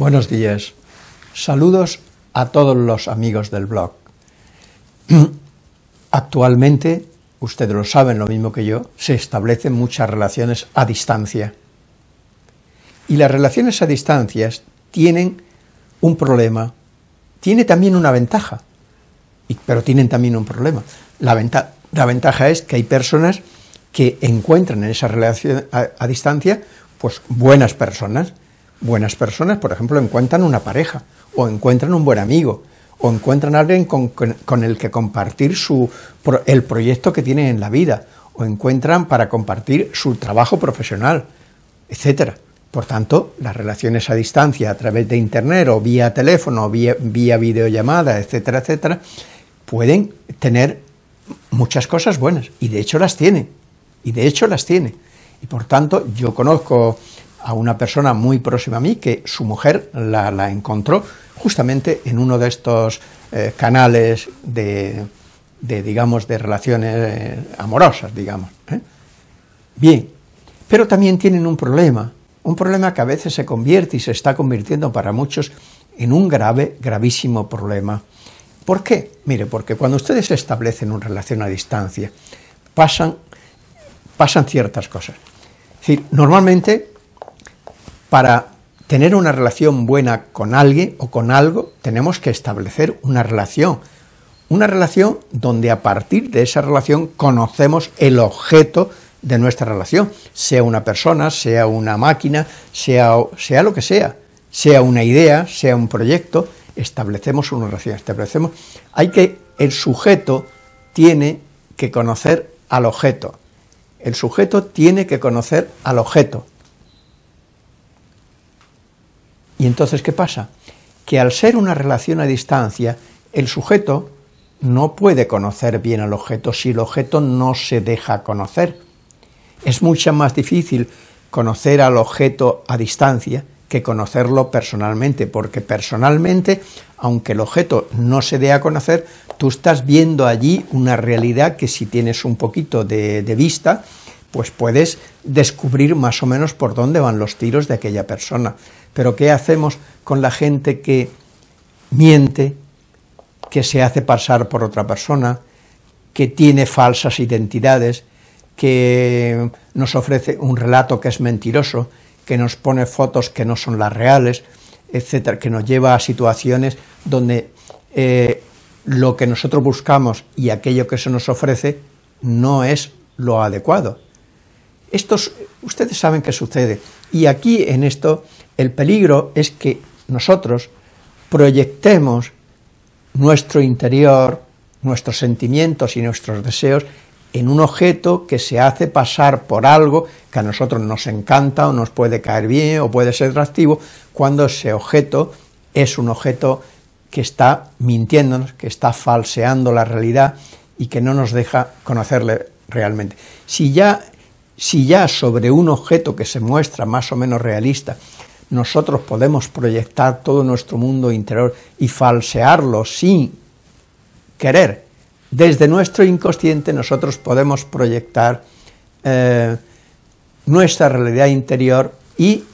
Buenos días. Saludos a todos los amigos del blog. Actualmente, ustedes lo saben lo mismo que yo, se establecen muchas relaciones a distancia. Y las relaciones a distancias tienen un problema, tiene también una ventaja, pero tienen también un problema. La, ventaja es que hay personas que encuentran en esa relación a distancia pues buenas personas, buenas personas, por ejemplo, encuentran una pareja, o encuentran un buen amigo, o encuentran alguien con, el que compartir su, el proyecto que tienen en la vida, o encuentran para compartir su trabajo profesional, etcétera. Por tanto, las relaciones a distancia a través de Internet o vía teléfono, o vía, videollamada, etcétera, etcétera, pueden tener muchas cosas buenas y de hecho las tiene. Y de hecho las tiene. Y por tanto, yo conozco a una persona muy próxima a mí que su mujer la, encontró justamente en uno de estos eh, canales de, de, digamos, de relaciones eh, amorosas, digamos. ¿eh? Bien, pero también tienen un problema, un problema que a veces se convierte y se está convirtiendo para muchos en un grave, gravísimo problema. ¿Por qué? Mire, porque cuando ustedes establecen una relación a distancia, pasan, pasan ciertas cosas. Es decir, normalmente para tener una relación buena con alguien o con algo, tenemos que establecer una relación. Una relación donde a partir de esa relación conocemos el objeto de nuestra relación, sea una persona, sea una máquina, sea, lo que sea, sea una idea, sea un proyecto, establecemos una relación, establecemos, hay que, el sujeto tiene que conocer al objeto, el sujeto tiene que conocer al objeto, Y entonces, ¿qué pasa? Que al ser una relación a distancia, el sujeto no puede conocer bien al objeto si el objeto no se deja conocer. Es mucho más difícil conocer al objeto a distancia que conocerlo personalmente, porque personalmente, aunque el objeto no se dé a conocer, tú estás viendo allí una realidad que si tienes un poquito de, de vista, pues puedes descubrir más o menos por dónde van los tiros de aquella persona. Pero ¿qué hacemos con la gente que miente, que se hace pasar por otra persona, que tiene falsas identidades, que nos ofrece un relato que es mentiroso, que nos pone fotos que no son las reales, etcétera, que nos lleva a situaciones donde eh, lo que nosotros buscamos y aquello que se nos ofrece no es lo adecuado. Estos, ustedes saben qué sucede. Y aquí en esto el peligro es que nosotros proyectemos nuestro interior, nuestros sentimientos y nuestros deseos en un objeto que se hace pasar por algo que a nosotros nos encanta o nos puede caer bien o puede ser atractivo, cuando ese objeto es un objeto que está mintiéndonos, que está falseando la realidad y que no nos deja conocerle realmente. Si ya si ya sobre un objeto que se muestra más o menos realista nosotros podemos proyectar todo nuestro mundo interior y falsearlo sin querer, desde nuestro inconsciente nosotros podemos proyectar eh, nuestra realidad interior y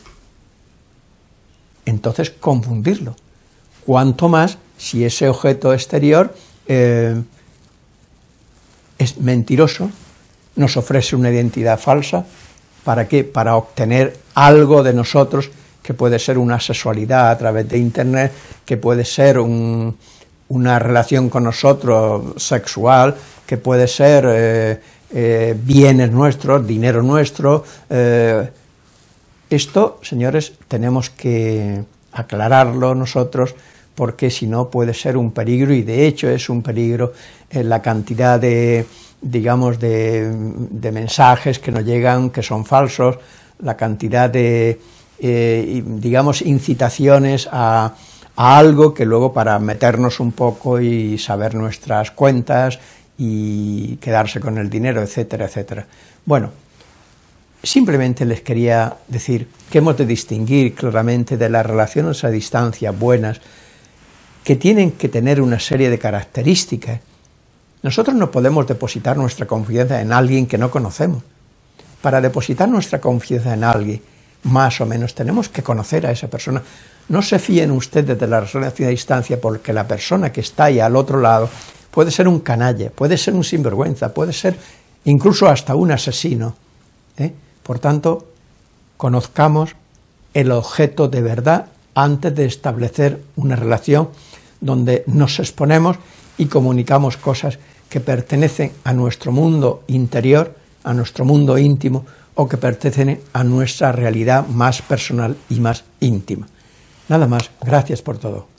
entonces confundirlo. Cuanto más si ese objeto exterior eh, es mentiroso, nos ofrece una identidad falsa. ¿Para qué? Para obtener algo de nosotros que puede ser una sexualidad a través de Internet, que puede ser una relación con nosotros sexual, que puede ser eh, eh, bienes nuestros, dinero nuestro. Eh. Esto, señores, tenemos que aclararlo nosotros porque si no puede ser un peligro y de hecho es un peligro la cantidad de, digamos, de, mensajes que nos llegan que son falsos, la cantidad de, eh, digamos, incitaciones a, a, algo que luego para meternos un poco y saber nuestras cuentas y quedarse con el dinero, etcétera, etcétera. Bueno, simplemente les quería decir que hemos de distinguir claramente de las relaciones a distancia buenas que tienen que tener una serie de características nosotros no podemos depositar nuestra confianza en alguien que no conocemos. Para depositar nuestra confianza en alguien, más o menos, tenemos que conocer a esa persona. No se fíen ustedes de la relación a distancia porque la persona que está ahí al otro lado puede ser un canalle, puede ser un sinvergüenza, puede ser incluso hasta un asesino. ¿eh? Por tanto, conozcamos el objeto de verdad antes de establecer una relación donde nos exponemos y comunicamos cosas que pertenecen a nuestro mundo interior, a nuestro mundo íntimo, o que pertenecen a nuestra realidad más personal y más íntima. Nada más, gracias por todo.